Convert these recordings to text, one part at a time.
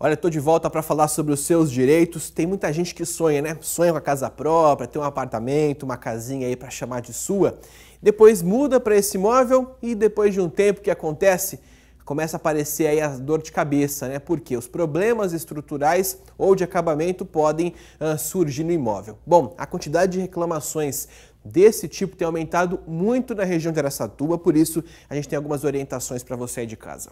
Olha, estou de volta para falar sobre os seus direitos. Tem muita gente que sonha, né? Sonha com a casa própria, ter um apartamento, uma casinha aí para chamar de sua. Depois muda para esse imóvel e depois de um tempo que acontece, começa a aparecer aí a dor de cabeça, né? Porque os problemas estruturais ou de acabamento podem uh, surgir no imóvel. Bom, a quantidade de reclamações desse tipo tem aumentado muito na região de Aracatuba, por isso a gente tem algumas orientações para você aí de casa.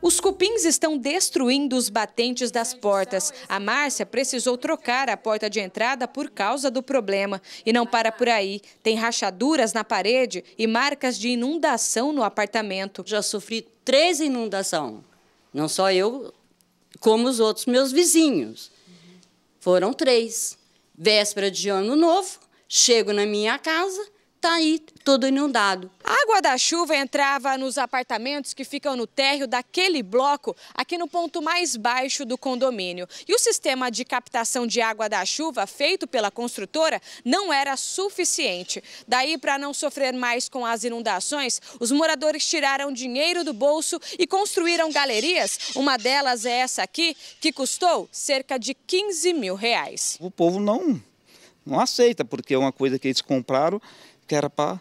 Os cupins estão destruindo os batentes das portas. A Márcia precisou trocar a porta de entrada por causa do problema. E não para por aí. Tem rachaduras na parede e marcas de inundação no apartamento. Já sofri três inundações. Não só eu, como os outros meus vizinhos. Foram três. Véspera de ano novo, chego na minha casa, está aí todo inundado. A água da chuva entrava nos apartamentos que ficam no térreo daquele bloco, aqui no ponto mais baixo do condomínio. E o sistema de captação de água da chuva feito pela construtora não era suficiente. Daí, para não sofrer mais com as inundações, os moradores tiraram dinheiro do bolso e construíram galerias. Uma delas é essa aqui, que custou cerca de 15 mil reais. O povo não, não aceita, porque é uma coisa que eles compraram que era para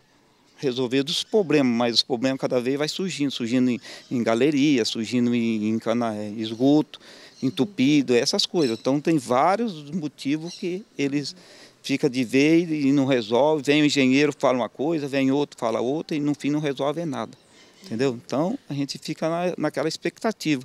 resolver dos problemas, mas os problemas cada vez vai surgindo, surgindo em, em galeria, surgindo em, em cana, é, esgoto, entupido, essas coisas. Então tem vários motivos que eles fica de ver e não resolve. Vem o engenheiro, fala uma coisa, vem outro, fala outra, e no fim não resolve nada. Entendeu? Então a gente fica na, naquela expectativa.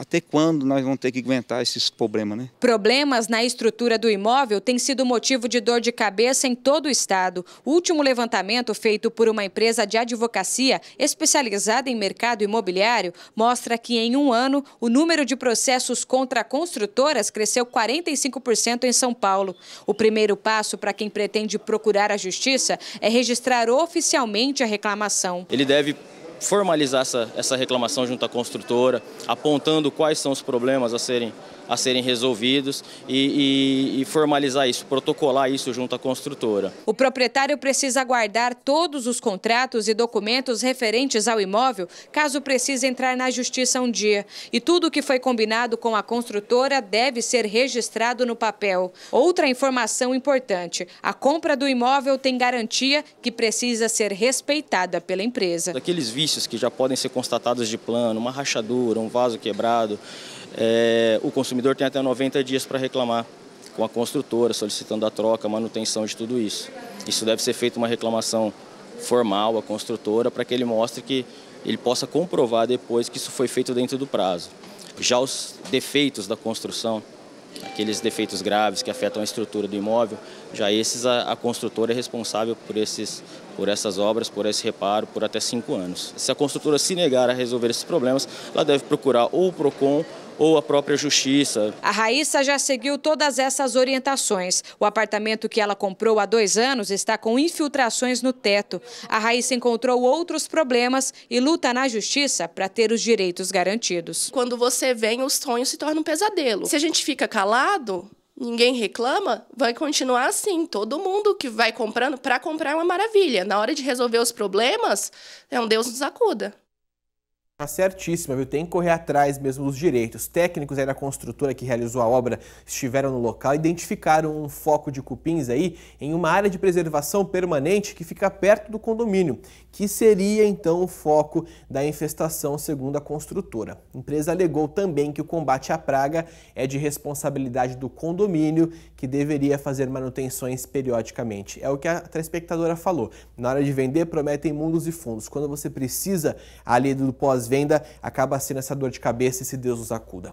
Até quando nós vamos ter que aguentar esses problemas, né? Problemas na estrutura do imóvel têm sido motivo de dor de cabeça em todo o estado. O último levantamento feito por uma empresa de advocacia especializada em mercado imobiliário mostra que em um ano o número de processos contra construtoras cresceu 45% em São Paulo. O primeiro passo para quem pretende procurar a justiça é registrar oficialmente a reclamação. Ele deve formalizar essa, essa reclamação junto à construtora, apontando quais são os problemas a serem, a serem resolvidos e, e, e formalizar isso, protocolar isso junto à construtora. O proprietário precisa guardar todos os contratos e documentos referentes ao imóvel, caso precise entrar na justiça um dia. E tudo o que foi combinado com a construtora deve ser registrado no papel. Outra informação importante, a compra do imóvel tem garantia que precisa ser respeitada pela empresa. Aqueles vícios indícios que já podem ser constatados de plano, uma rachadura, um vaso quebrado, é, o consumidor tem até 90 dias para reclamar com a construtora, solicitando a troca, manutenção de tudo isso. Isso deve ser feito uma reclamação formal à construtora para que ele mostre que ele possa comprovar depois que isso foi feito dentro do prazo. Já os defeitos da construção, aqueles defeitos graves que afetam a estrutura do imóvel. Já esses, a, a, construtora é responsável por, esses, por essas obras, por esse reparo, por até cinco anos. Se a construtora se negar a resolver esses problemas, ela deve procurar ou o PROCON ou a própria justiça. A Raíssa já seguiu todas essas orientações. O apartamento que ela comprou há dois anos está com infiltrações no teto. A Raíssa encontrou outros problemas e luta na justiça para ter os direitos garantidos. Quando você vem, o sonho se torna um pesadelo. Se a gente fica calado, ninguém reclama, vai continuar assim. Todo mundo que vai comprando, para comprar é uma maravilha. Na hora de resolver os problemas, é um Deus nos acuda. Tá certíssima, viu? Tem que correr atrás mesmo dos direitos. Técnicos aí da construtora que realizou a obra estiveram no local e identificaram um foco de cupins aí em uma área de preservação permanente que fica perto do condomínio, que seria então o foco da infestação, segundo a construtora. A empresa alegou também que o combate à praga é de responsabilidade do condomínio, que deveria fazer manutenções periodicamente. É o que a telespectadora falou. Na hora de vender, prometem mundos e fundos. Quando você precisa ali do pós pós-venda acaba sendo essa dor de cabeça e se Deus nos acuda.